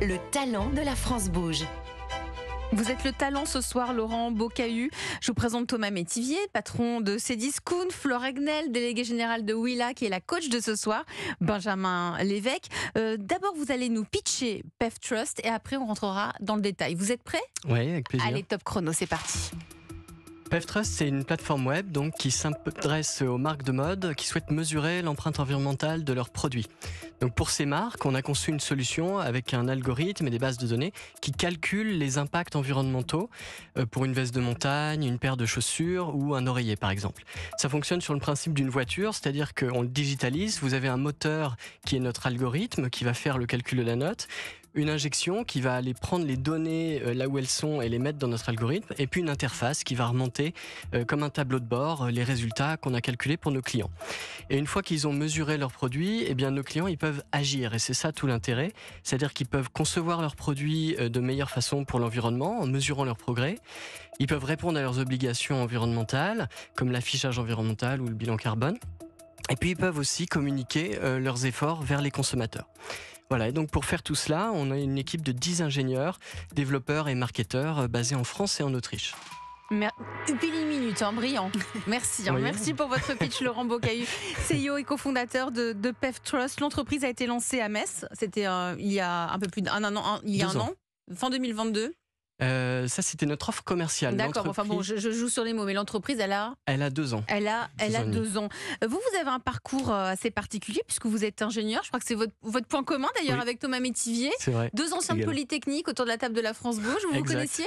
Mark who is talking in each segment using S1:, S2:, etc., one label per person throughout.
S1: Le talent de la France bouge. Vous êtes le talent ce soir, Laurent Bocahu. Je vous présente Thomas Métivier, patron de Cédis Koun, Flore Agnel, délégué général de Willa, qui est la coach de ce soir, Benjamin Lévesque. Euh, d'abord, vous allez nous pitcher PEF Trust et après, on rentrera dans le détail. Vous êtes prêts
S2: Oui, avec plaisir. Allez,
S1: top chrono, c'est parti.
S2: PevTrust, c'est une plateforme web donc, qui s'adresse aux marques de mode qui souhaitent mesurer l'empreinte environnementale de leurs produits. Donc pour ces marques, on a conçu une solution avec un algorithme et des bases de données qui calculent les impacts environnementaux euh, pour une veste de montagne, une paire de chaussures ou un oreiller par exemple. Ça fonctionne sur le principe d'une voiture, c'est-à-dire qu'on le digitalise, vous avez un moteur qui est notre algorithme qui va faire le calcul de la note, une injection qui va aller prendre les données euh, là où elles sont et les mettre dans notre algorithme, et puis une interface qui va remonter euh, comme un tableau de bord euh, les résultats qu'on a calculés pour nos clients. Et une fois qu'ils ont mesuré leurs produits, eh bien nos clients ils peuvent agir, et c'est ça tout l'intérêt, c'est-à-dire qu'ils peuvent concevoir leurs produits de meilleure façon pour l'environnement en mesurant leur progrès. Ils peuvent répondre à leurs obligations environnementales, comme l'affichage environnemental ou le bilan carbone. Et puis ils peuvent aussi communiquer leurs efforts vers les consommateurs. Voilà, et donc pour faire tout cela, on a une équipe de 10 ingénieurs, développeurs et marketeurs euh, basés en France et en Autriche.
S1: Hein, Merci. Une minute, brillant. Merci. Merci pour votre pitch, Laurent Bocayu, CEO et cofondateur de, PEF Trust. L'entreprise a été lancée à Metz. C'était euh, il y a un peu plus d'un an, il y a un an, fin 2022.
S2: Euh, ça, c'était notre offre commerciale. D'accord, enfin bon, je,
S1: joue sur les mots, mais l'entreprise, elle a Elle a deux ans. Elle a, elle a deux ans. Euh, vous, vous avez un parcours euh, assez particulier, puisque vous êtes ingénieur. Je crois que c'est votre, point commun, d'ailleurs, avec Thomas Métivier. C'est vrai. Deux anciens de autour de la table de la France Bouge. Vous vous connaissiez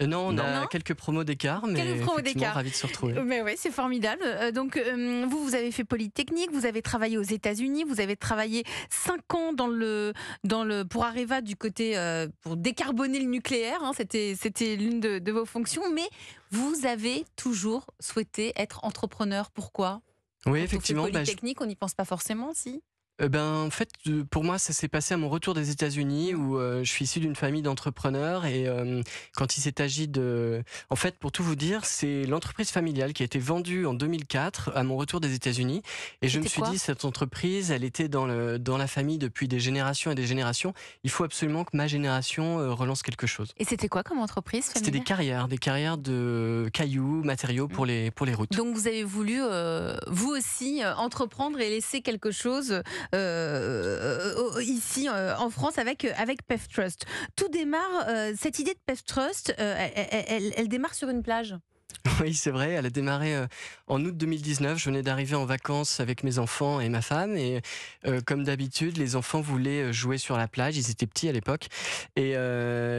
S2: Non, on a quelques promos d'écart, mais quelques promos d'écart. ravi de se retrouver.
S1: Mais oui, c'est formidable. donc, vous, vous avez fait Polytechnique, vous avez travaillé aux États-Unis, vous avez travaillé cinq ans dans le, dans le, pour Areva du côté, pour décarboner le nucléaire. Hein, c'était l'une de, vos fonctions, mais vous avez toujours souhaité être entrepreneur. Pourquoi
S2: oui, effectivement. Bah,
S1: Technique, on n'y pense pas forcément, si
S2: euh, ben, en fait, pour moi, ça s'est passé à mon retour des États-Unis où euh, je suis issu d'une famille d'entrepreneurs et euh, quand il s'est agi de, en fait, pour tout vous dire, c'est l'entreprise familiale qui a été vendue en 2004 à mon retour des États-Unis et je me suis dit cette entreprise, elle était dans le dans la famille depuis des générations et des générations. Il faut absolument que ma génération relance quelque chose.
S1: Et c'était quoi comme entreprise C'était des
S2: carrières, des carrières de cailloux, matériaux pour les pour les routes.
S1: Donc vous avez voulu vous aussi entreprendre et laisser quelque chose euh, euh, euh, ici en France avec, avec Pef Trust. Tout démarre, cette idée de Pef Trust, elle démarre sur une plage.
S2: Oui, c'est vrai. Elle a démarré euh, en août 2019. Je venais d'arriver en vacances avec mes enfants et ma femme. Et euh, comme d'habitude, les enfants voulaient euh, jouer sur la plage. Ils étaient petits à l'époque. Et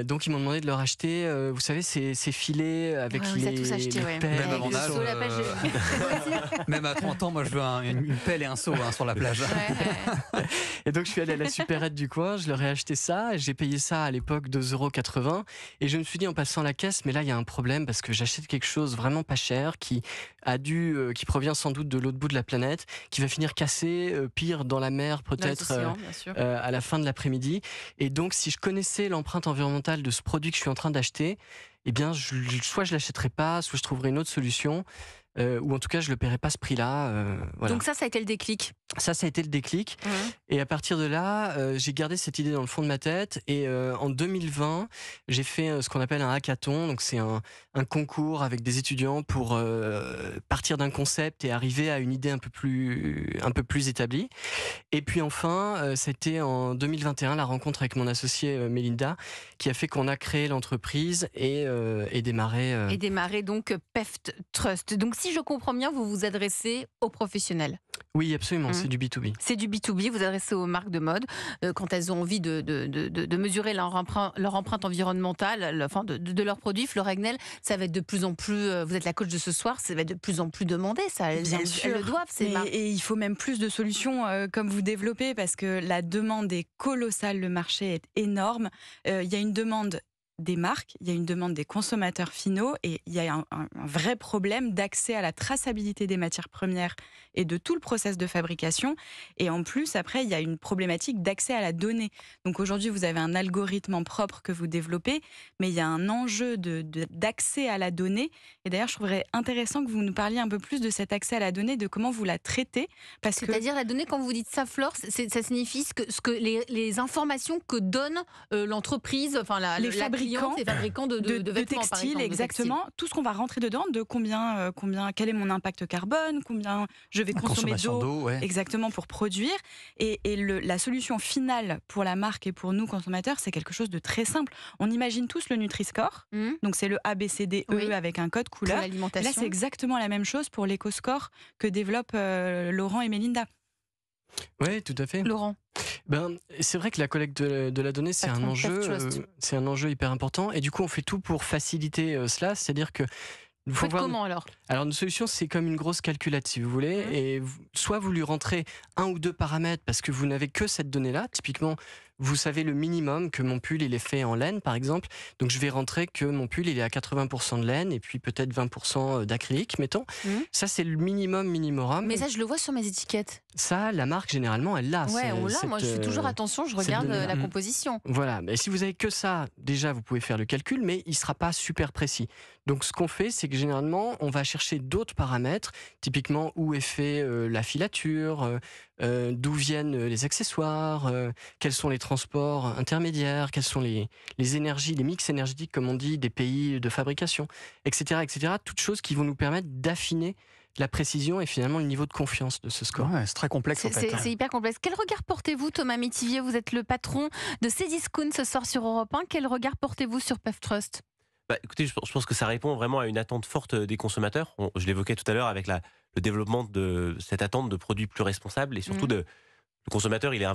S2: donc, ils m'ont demandé de leur acheter, vous savez, ces, filets avec les, pelles. Même, Même à 30 ans, moi, je veux une, pelle et un seau hein, sur la plage. et donc, je suis allé à la supérette du coin. Je leur ai acheté ça. J'ai payé ça à l'époque 2,80 euros. Et je me suis dit, en passant la caisse, mais là, il y a un problème parce que j'achète quelque chose vraiment pas cher qui a dû, euh, qui provient sans doute de l'autre bout de la planète, qui va finir cassé, euh, pire dans la mer peut-être euh, à la fin de l'après-midi. Et donc, si je connaissais l'empreinte environnementale de ce produit que je suis en train d'acheter, eh bien, je, soit je l'achèterai pas, soit je trouverais une autre solution. Euh, ou en tout cas je le paierai pas ce prix-là. Euh, donc
S1: ça, ça a été le déclic.
S2: Ça, ça a été le déclic. Mmh. Et à partir de là, euh, j'ai gardé cette idée dans le fond de ma tête. Et en 2020, j'ai fait ce qu'on appelle un hackathon. Donc c'est un, concours avec des étudiants pour partir d'un concept et arriver à une idée un peu plus, un peu plus établie. Et puis enfin, c'était en 2021 la rencontre avec mon associé Melinda qui a fait qu'on a créé l'entreprise et, et démarré. Et
S1: démarré donc Peft Trust. Donc si je comprends bien, vous vous adressez aux professionnels.
S2: Oui, absolument, hein c'est du B2B.
S1: C'est du B2B, vous adressez aux marques de mode euh, quand elles ont envie de, de, mesurer leur empreinte, leur empreinte environnementale, enfin de, leurs produits. Floregnel, ça va être de plus en plus, euh, vous êtes la coach de ce soir, ça va être de plus en plus demandé, ça, elles, le doivent, ces marques. Et il faut même plus de solutions euh, comme vous développez parce
S3: que la demande est colossale, le marché est énorme. Il y a une demande des marques, il y a une demande des consommateurs finaux et il y a un, vrai problème d'accès à la traçabilité des matières premières et de tout le process de fabrication. Et en plus, après, il y a une problématique d'accès à la donnée. Donc aujourd'hui, vous avez un algorithme en propre que vous développez, mais il y a un enjeu d'accès de, d'accès à la donnée. Et d'ailleurs, je trouverais intéressant que vous nous parliez un peu
S1: plus de cet accès à la donnée, de comment vous la traitez. C'est-à-dire la donnée, quand vous dites ça, Flore, ça signifie ce que, ce que les, informations que donne euh, l'entreprise, enfin la, les fabricants fabricants, fabricants de, textiles, exactement.
S3: Tout ce qu'on va rentrer dedans, de combien, euh, combien, quel est mon impact carbone, combien je vais consommer d'eau, exactement pour produire. Et, la solution finale pour la marque et pour nous consommateurs, c'est quelque chose de très simple. On imagine tous le Nutri-Score, mmh. donc c'est le ABCDE E avec un code couleur. Là, c'est exactement la même chose pour l'éco-score que développent euh, Laurent et Melinda.
S2: Oui, tout à fait. Laurent. Ben, c'est vrai que la collecte de, la donnée, c'est un enjeu, euh, c'est un enjeu hyper important. Et du coup, on fait tout pour faciliter euh, cela, c'est-à-dire que comment alors Alors une solution, c'est comme une grosse calculatrice, si vous voulez. Mmh. Et soit vous lui rentrez un ou deux paramètres parce que vous n'avez que cette donnée-là. Typiquement, vous savez le minimum que mon pull il est fait en laine par exemple. Donc je vais rentrer que mon pull il est à 80% de laine et puis peut-être 20% euh, d'acrylique, mettons. Mmh. Ça c'est le minimum minimorum. Mais ça
S1: je le vois sur mes étiquettes.
S2: Ça, la marque généralement elle l'a. Ouais, on oh l'a. Moi je fais euh, toujours attention, je regarde euh, la mmh. composition. Voilà. Mais si vous avez que ça, déjà vous pouvez faire le calcul, mais il sera pas super précis. Donc ce qu'on fait, c'est que généralement on va chercher d'autres paramètres, typiquement où est fait la filature, euh, d'où viennent euh, les accessoires, euh, quels sont les transports intermédiaires, quelles sont les, énergies, les mix énergétiques, comme on dit, des pays de fabrication, etc., etc. Toutes choses qui vont nous permettre d'affiner la précision et finalement le niveau de confiance de ce score. c'est très complexe. en fait. Hein. c'est
S1: hyper complexe. Quel regard portez-vous, Thomas Métivier Vous êtes le patron de Cédiscount ce soir sur Europe 1. Quel regard portez-vous sur Puff Trust
S4: bah, écoutez, je, pense que ça répond vraiment à une attente forte euh, des consommateurs. je l'évoquais tout à l'heure avec le développement de cette attente de produits plus responsables et surtout mmh. de, le consommateur, il est,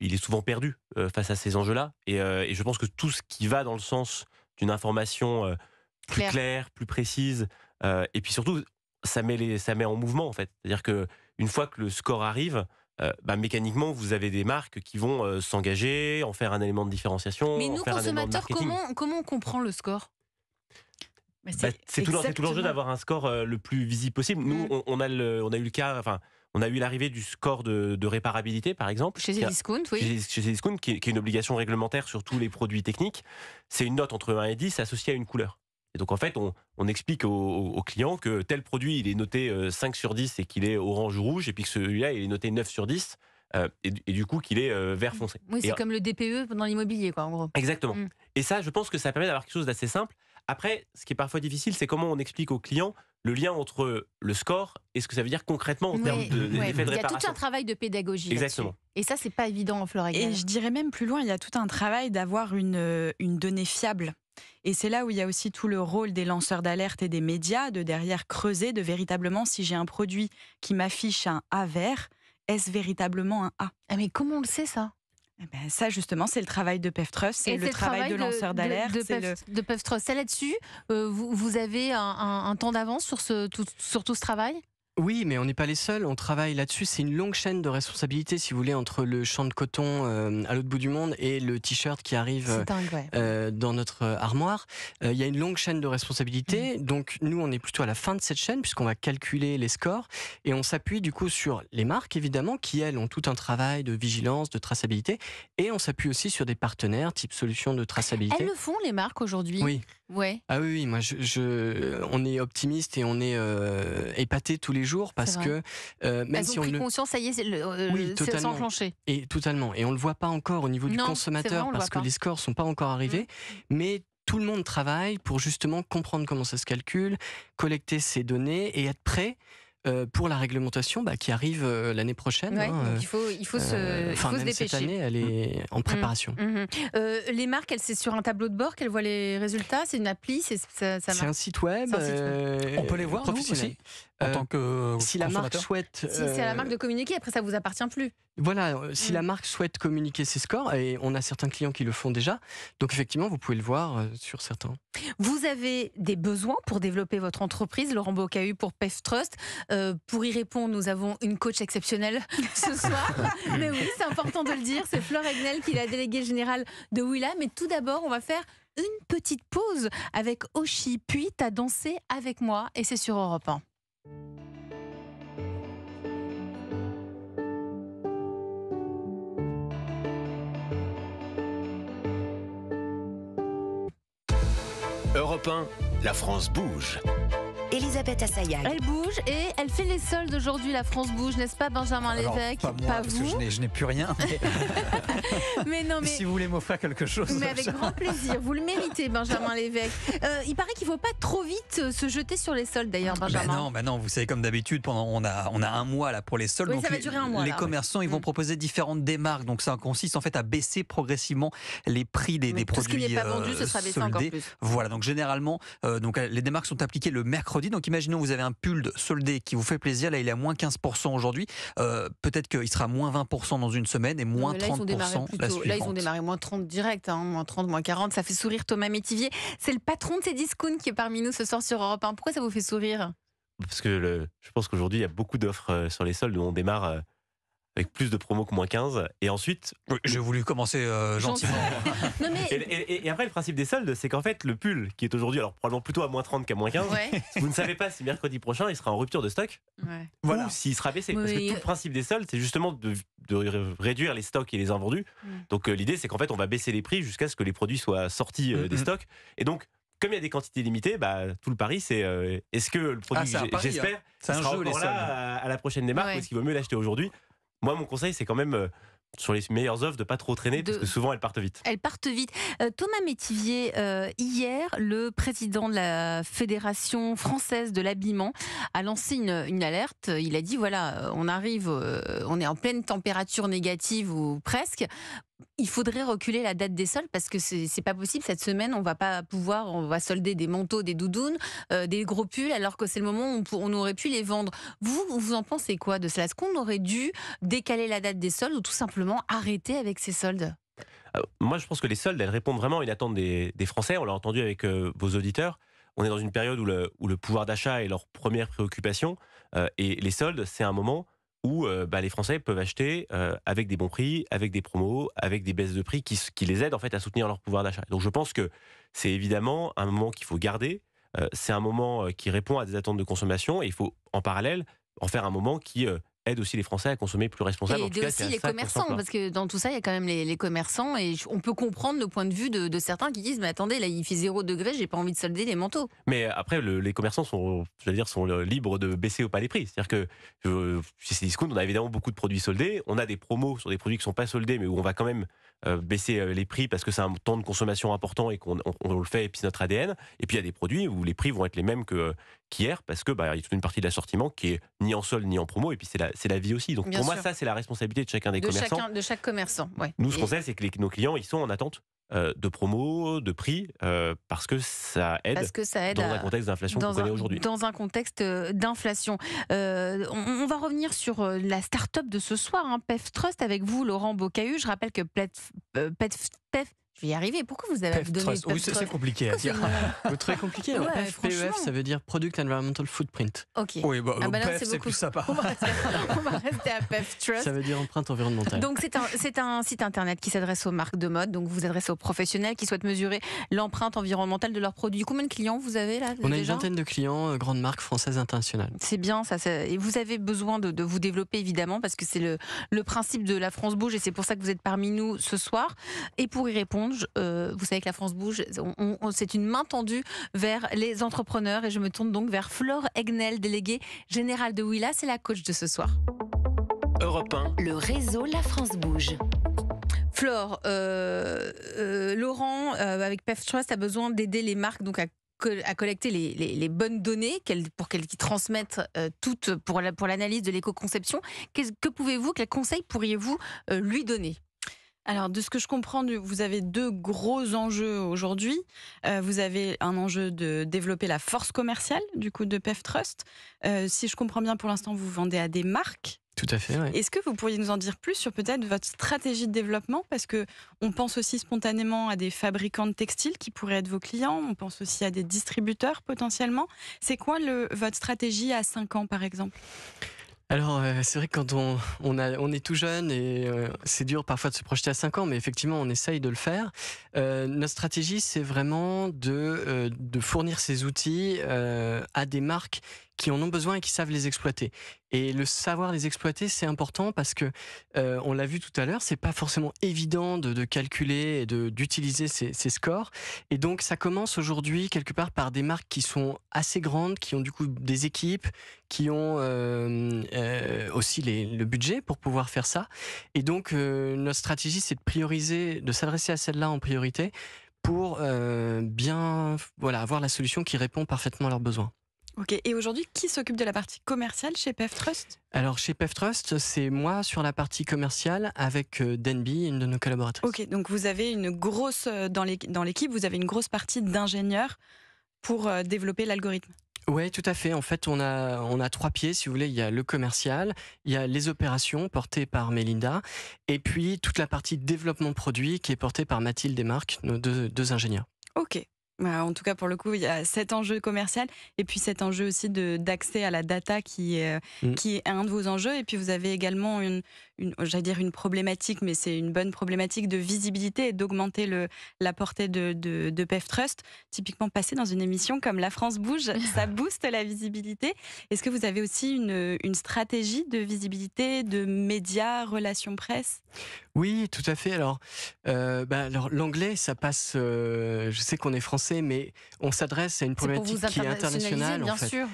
S4: il est souvent perdu euh, face à ces enjeux-là. Euh, et, je pense que tout ce qui va dans le sens d'une information plus Claire. plus précise, et puis surtout, ça met, les, ça met en mouvement en fait. C'est-à-dire que une fois que le score arrive, bah, mécaniquement, vous avez des marques qui vont s'engager, en faire un élément de différenciation. Mais nous, consommateurs,
S1: comment on comprend le score bah, c'est tout l'enjeu d'avoir
S4: un score euh, le plus visible possible. Nous, mm. on, a eu le cas, enfin, on a eu l'arrivée du score de, réparabilité, par exemple. Chez Ediscount, oui. Chez Ediscount, qui, est une obligation réglementaire sur tous les produits techniques. C'est une note entre 1 et 10 associée à une couleur. Et donc, en fait, on, explique au client que tel produit, il est noté 5 euh, sur 10 et qu'il est orange ou rouge, et puis que celui-là, il est noté 9 sur 10. Euh, et, du coup, qu'il est vert mm. foncé. Oui, c'est comme
S1: le DPE e dans l'immobilier, quoi, en gros.
S4: Exactement. Mm. Et ça, je pense que ça permet d'avoir quelque chose d'assez simple. Après, ce qui est parfois difficile, c'est comment on explique aux clients le lien entre le score et ce que ça veut dire concrètement en termes de, d'effet de réparation. Il y a tout un
S1: travail de pédagogie. Exactement. Et ça, c'est pas
S3: évident en Floride. Et je dirais même plus loin, il y a tout un travail d'avoir euh, une, donnée fiable. Et c'est là où il y a aussi tout le rôle des lanceurs d'alerte et des médias, de derrière creuser, de véritablement, si j'ai un produit qui m'affiche un A vert, est-ce véritablement un A ah, Mais comment on le sait ça eh ben, ça, justement, c'est le travail de Pevtrust, c'est le travail, de, lanceur d'alerte. De, de, de
S1: C'est là-dessus, euh, vous, avez un, temps d'avance sur tout ce travail
S2: oui, mais on n'est pas les seuls, on travaille là-dessus. C'est une longue chaîne de responsabilité si vous voulez, entre le champ de coton euh, à l'autre bout du monde et le t-shirt qui arrive euh, euh, dans notre armoire. Il y a une longue chaîne de responsabilité mmh. Donc, nous, on est plutôt à la fin de cette chaîne, puisqu'on va calculer les scores. Et on s'appuie, du coup, sur les marques, évidemment, qui, elles, ont tout un travail de vigilance, de traçabilité. Et on s'appuie aussi sur des partenaires, type solution de traçabilité. Elles le
S1: font, les marques, aujourd'hui Oui. Ouais.
S2: Ah oui, oui, moi, on est optimiste et on est épaté tous les jours parce que euh, même si on pris
S1: conscience, ça y est, le, euh, oui,
S2: Et totalement. Et on le voit pas encore au niveau du consommateur parce que les scores sont pas encore arrivés, mm. mais tout le monde travaille pour justement comprendre comment ça se calcule, collecter ces données et être prêt euh, pour la réglementation bah, qui arrive euh, l'année prochaine. Hein, euh, il faut, il faut se, dépêcher. Cette année, elle est en mm. préparation.
S1: Mm. Mm-hmm. les marques, elles, c'est sur un tableau de bord qu'elles voient les résultats. C'est une appli, c'est ça, un site web. On peut les voir aussi
S2: en tant que si la marque souhaite. Si c'est à la marque
S1: de communiquer, après ça vous appartient plus.
S2: Voilà, si mm. la marque souhaite communiquer ses scores, et on a certains clients qui le font déjà, donc effectivement, vous pouvez le voir sur certains.
S1: Vous avez des besoins pour développer votre entreprise, Laurent Bocahu pour PEF Trust. Euh, pour y répondre, nous avons une coach exceptionnelle ce soir. mais oui, c'est important de le dire. C'est Flore Egnel qui est la déléguée générale de Willa. Mais tout d'abord, on va faire une petite pause avec Oshi, puis as dansé avec moi, et c'est sur Europe 1.
S4: Europe 1, la France bouge.
S1: Elisabeth Assayag. Elle bouge et elle fait les soldes aujourd'hui. La France bouge, n'est-ce pas, Benjamin Lévesque Pas, parce
S4: Que je n'ai plus rien.
S1: Mais... non, mais si
S2: vous voulez m'offrir quelque chose, mais avec grand plaisir. Vous
S1: le méritez, Benjamin Lévesque. Euh, il paraît qu'il ne faut pas trop vite euh, se jeter sur les soldes, d'ailleurs, bah Benjamin. non,
S2: bah non, vous savez, comme d'habitude, pendant on a un mois là pour les soldes. donc ça va durer un mois, les commerçants, ils vont mm. proposer différentes démarques. Donc ça consiste en fait à baisser progressivement les prix des, produits. Tout ce qui n'est pas vendu, ce sera baissé euh, encore plus. Voilà. Donc généralement, donc les démarques sont appliquées le mercredi donc imaginons vous avez un pull soldé qui vous fait plaisir. Là, il est à moins 15% aujourd'hui. Euh, peut-être qu'il sera moins 20% dans une semaine et moins
S1: 30% la suivante. Là, ils ont démarré moins 30 direct, hein, moins 30, moins 40. Ça fait sourire Thomas Métivier. C'est le patron de Cdiscount qui est parmi nous ce soir sur Europe 1. Pourquoi ça vous fait sourire
S4: Parce que je pense qu'aujourd'hui, il y a beaucoup d'offres euh, sur les soldes où on démarre euh, avec plus de promos que moins 15. Et ensuite. J'ai voulu commencer euh, gentiment. et, après, le principe des soldes, c'est qu'en fait, le pull, qui est aujourd'hui, alors probablement plutôt à moins 30 qu'à moins 15, vous ne savez pas si mercredi prochain, il sera en rupture de stock voilà. ou s'il sera baissé. Parce que tout le principe des soldes, c'est justement de, réduire les stocks et les invendus. Donc, euh, l'idée, c'est qu'en fait, on va baisser les prix jusqu'à ce que les produits soient sortis euh, des stocks. Et donc, comme il y a des quantités limitées, bah, tout le pari, c'est est-ce que le produit ah, hein. j'espère sera jeu, encore là à, la prochaine démarque ou est-ce qu'il vaut mieux l'acheter aujourd'hui moi, mon conseil, c'est quand même euh, sur les meilleures œuvres de pas trop traîner parce que souvent elles partent vite.
S1: Elles partent vite. Euh, Thomas Métivier, euh, hier, le président de la Fédération française de l'habillement a lancé une, alerte. Il a dit voilà, on arrive, on est en pleine température négative ou presque il faudrait reculer la date des soldes parce que c'est pas possible. Cette semaine, on va pas pouvoir, on va solder des manteaux, des doudounes, euh, des gros pulls, alors que c'est le moment où on, aurait pu les vendre. Vous, vous en pensez quoi de cela Est-ce qu'on aurait dû décaler la date des soldes ou tout simplement arrêter avec ces soldes
S4: ah, Moi, je pense que les soldes, elles répondent vraiment à une attente des, Français. On l'a entendu avec euh, vos auditeurs. On est dans une période où le, pouvoir d'achat est leur première préoccupation. Euh, et les soldes, c'est un moment où euh, bah, les Français peuvent acheter euh, avec des bons prix, avec des promos, avec des baisses de prix qui, les aident en fait à soutenir leur pouvoir d'achat. Donc je pense que c'est évidemment un moment qu'il faut garder, euh, c'est un moment qui répond à des attentes de consommation et il faut en parallèle en faire un moment qui aide aussi les Français à consommer plus responsable. Et aussi les commerçants, parce
S1: que dans tout ça, il y a quand même les, commerçants, et on peut comprendre le point de vue de, certains qui disent, mais attendez, là, il fait zéro degré, j'ai pas envie de solder les manteaux.
S4: Mais après, les commerçants sont, je dire, sont libres de baisser ou pas les prix. C'est-à-dire que euh, c'est Discount, on a évidemment beaucoup de produits soldés, on a des promos sur des produits qui ne sont pas soldés, mais où on va quand même euh, baisser euh, les prix parce que c'est un temps de consommation important et qu'on le fait et puis notre ADN. Et puis il y a des produits où les prix vont être les mêmes que qu'hier parce que bah, il y a toute une partie de l'assortiment qui est ni en solde ni en promo et puis c'est la, vie aussi. Donc pour moi ça c'est la responsabilité de chacun des commerçants.
S1: de chaque commerçant.
S4: Nous ce qu'on sait c'est que nos clients ils sont en attente euh, de promos, de prix, euh, parce que ça aide, dans un contexte d'inflation aujourd'hui. Dans
S1: un contexte euh, d'inflation. on, va revenir sur la start-up de ce soir, hein, PEF Trust, avec vous, Laurent Bocahu. Je rappelle que PEF je vais y arriver. Pourquoi vous avez donné PEF Oui, c'est compliqué à dire.
S2: très compliqué. Hein. Ouais, PEF, e ça veut dire Product Environmental Footprint. Ok. Oui, bah, ah bah c'est plus sympa. On va,
S1: rester, à PEF Trust. Ça
S2: veut dire empreinte environnementale.
S1: Donc, c'est un, un, site internet qui s'adresse aux marques de mode. Donc, vous vous adressez aux professionnels qui souhaitent mesurer l'empreinte environnementale de leurs produits. Combien de clients vous avez là On a une vingtaine
S2: de clients, euh, grandes marques françaises internationales.
S1: C'est bien ça. Et vous avez besoin de, de vous développer, évidemment, parce que c'est le, le principe de la France Bouge et c'est pour ça que vous êtes parmi nous ce soir. Et pour y répondre, euh, vous savez que la France bouge. On, c'est une main tendue vers les entrepreneurs. Et je me tourne donc vers Flore Egnel, déléguée générale de Willa. C'est la coach de ce soir. Europe Le réseau La France bouge. Flore, euh, euh, Laurent, avec PEF Trust, a besoin d'aider les marques donc à collecter les, bonnes données pour qu'elles transmettent toutes pour l'analyse de l'éco-conception. que pouvez-vous, quel conseil pourriez-vous lui donner alors, de ce que je comprends, vous avez deux gros enjeux aujourd'hui. Euh, vous avez
S3: un enjeu de développer la force commerciale, du coup, de PEF Trust. Euh, si je comprends bien, pour l'instant, vous vendez à des marques. Tout à fait. Ouais. Est-ce que vous pourriez nous en dire plus sur peut-être votre stratégie de développement Parce que on pense aussi spontanément à des fabricants de textiles qui pourraient être vos clients. On pense aussi à des distributeurs potentiellement. C'est quoi le, votre stratégie à 5 ans, par exemple
S2: alors, euh, c'est vrai que quand on, est tout jeune et euh, c'est dur parfois de se projeter à 5 ans, mais effectivement, on essaye de le faire. Euh, notre stratégie, c'est vraiment de, de fournir ces outils à des marques qui en ont besoin et qui savent les exploiter. Et le savoir les exploiter, c'est important parce que euh, on l'a vu tout à l'heure, c'est pas forcément évident de, calculer et d'utiliser ces, scores. Et donc ça commence aujourd'hui quelque part par des marques qui sont assez grandes, qui ont du coup des équipes, qui ont euh, euh, aussi le budget pour pouvoir faire ça. Et donc notre stratégie, c'est de prioriser, de s'adresser à celles-là en priorité pour bien voilà avoir la solution qui répond parfaitement à leurs besoins.
S3: Ok, et aujourd'hui, qui s'occupe de la partie commerciale chez PEF Trust
S2: Alors, chez PEF Trust, c'est moi sur la partie commerciale avec euh, Denby, une de nos collaboratrices.
S3: Ok, donc vous avez une grosse, euh, dans l'équipe, vous avez une grosse partie d'ingénieurs pour euh, développer l'algorithme
S2: oui, tout à fait. En fait, on a, on a trois pieds, si vous voulez. Il y a le commercial, il y a les opérations portées par Melinda, et puis toute la partie développement produit qui est portée par Mathilde et Marc, nos deux ingénieurs.
S3: Ok, bah, en tout cas, pour le coup, il y a cet enjeu commercial et puis cet enjeu aussi d'accès à la data qui est, euh, mm. qui est un de vos enjeux. Et puis, vous avez également une, j'allais dire une problématique, mais c'est une bonne problématique de visibilité et d'augmenter la portée de, de, PEF Trust. Typiquement, passer dans une émission comme La France bouge, ça booste la visibilité. Est-ce que vous avez aussi une, stratégie de visibilité, de médias, relations presse
S2: Oui, tout à fait. Alors, euh, bah, l'anglais, ça passe. Euh, je sais qu'on est français mais on s'adresse à une problématique qui est internationale.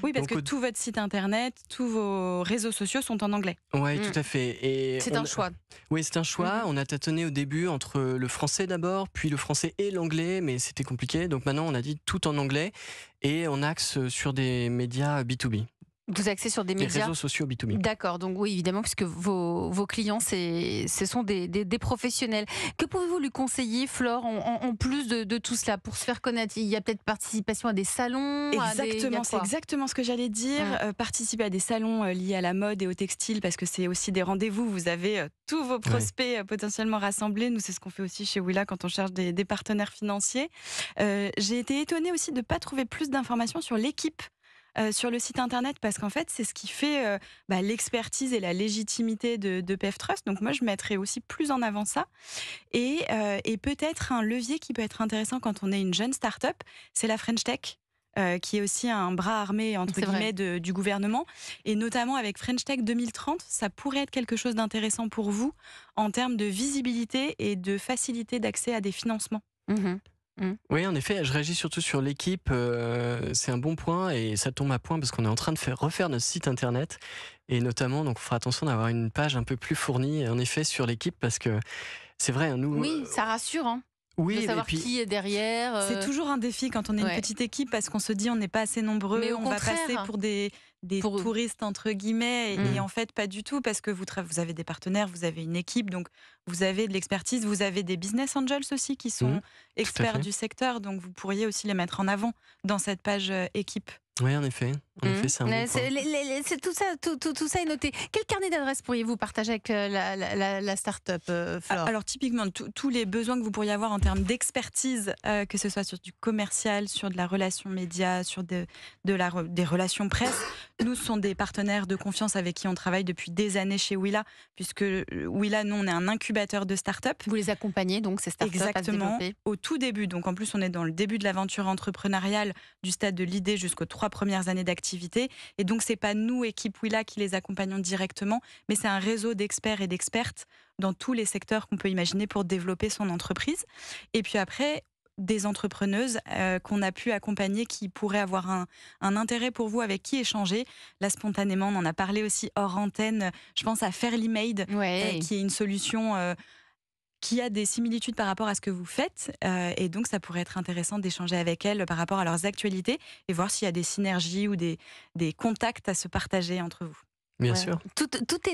S2: Oui, parce que euh,
S3: tout votre site internet, tous vos réseaux sociaux sont en anglais. Oui, mm. tout
S2: à fait. C'est un choix. Oui, c'est un choix. Mm. On a tâtonné au début entre le français d'abord, puis le français et l'anglais, mais c'était compliqué. Donc maintenant, on a dit tout en anglais et on axe sur des médias B2B.
S1: Vous axez sur des médias Les réseaux sociaux b 2 D'accord, donc oui, évidemment, puisque vos, vos clients, ce sont des, professionnels. Que pouvez-vous lui conseiller, Flore, en, plus de, tout cela, pour se faire connaître Il y a peut-être participation à des salons Exactement, c'est exactement ce que j'allais dire.
S3: Euh, participer à des salons euh, liés à la mode et au textile, parce que c'est aussi des rendez-vous. Vous avez euh,
S1: tous vos prospects potentiellement
S3: rassemblés. Nous, c'est ce qu'on fait aussi chez Willa quand on cherche des, partenaires financiers. J'ai été étonnée aussi de ne pas trouver plus d'informations sur l'équipe euh, sur le site internet parce qu'en fait, c'est ce qui fait euh, bah, l'expertise et la légitimité de, PEF Trust. Donc moi, je mettrais aussi plus en avant ça. Euh, et, peut-être un levier qui peut être intéressant quand on est une jeune start-up, c'est la French Tech. qui est aussi un bras armé entre guillemets du gouvernement et notamment avec French Tech 2030 ça pourrait être quelque chose d'intéressant pour vous en termes de visibilité et de facilité d'accès à des financements
S2: mmh Mm. Oui, en effet, je réagis surtout sur l'équipe. Euh, c'est un bon point et ça tombe à point parce qu'on est en train de faire, refaire notre site internet et notamment, donc, on fera attention d'avoir une page un peu plus fournie, en effet, sur l'équipe parce que c'est vrai, hein, nous.
S3: Oui,
S1: euh, ça rassure. Hein,
S3: oui, de puis, qui est
S1: derrière. C'est euh, toujours un défi quand on est
S3: une petite équipe parce qu'on se dit on n'est pas assez nombreux, on va passer pour des des touristes entre guillemets et mmh. en fait pas du tout parce que vous, avez des partenaires, vous avez une équipe, donc vous avez de l'expertise, vous avez des business angels aussi qui sont mmh. experts du secteur, donc vous pourriez aussi les mettre en avant dans cette page euh, équipe.
S2: Oui, en effet. Mmh.
S1: Euh, c'est tout ça, tout, ça est noté. Quel carnet d'adresses pourriez-vous partager avec euh, la, la, start-up, euh, alors,
S3: typiquement, tous les besoins que vous pourriez avoir en termes d'expertise, que ce soit sur du commercial, sur de la relation média, sur de, de la, des relations presse, nous sommes des partenaires de confiance avec qui on travaille depuis des années chez Willa, puisque Willa, nous, on est un incubateur de start-up.
S1: Vous les accompagnez donc, ces start-up Exactement, à
S3: au tout début. Donc, en plus, on est dans le début de l'aventure entrepreneuriale, du stade de l'idée jusqu'aux trois premières années d'activité et donc, c'est pas nous, équipe Willa, qui les accompagnons directement, mais c'est un réseau d'experts et d'expertes dans tous les secteurs qu'on peut imaginer pour développer son entreprise. Et puis après, des entrepreneuses euh, qu'on a pu accompagner qui pourraient avoir un, intérêt pour vous, avec qui échanger. Là, spontanément, on en a parlé aussi hors antenne. Je pense à Fairly Made, euh, qui est une solution. Euh, qui a des similitudes par rapport à ce que vous faites. Euh, et donc, ça pourrait être intéressant d'échanger avec elles par rapport à leurs actualités et voir s'il y a des synergies ou des, contacts à se partager entre vous. Bien sûr. tout est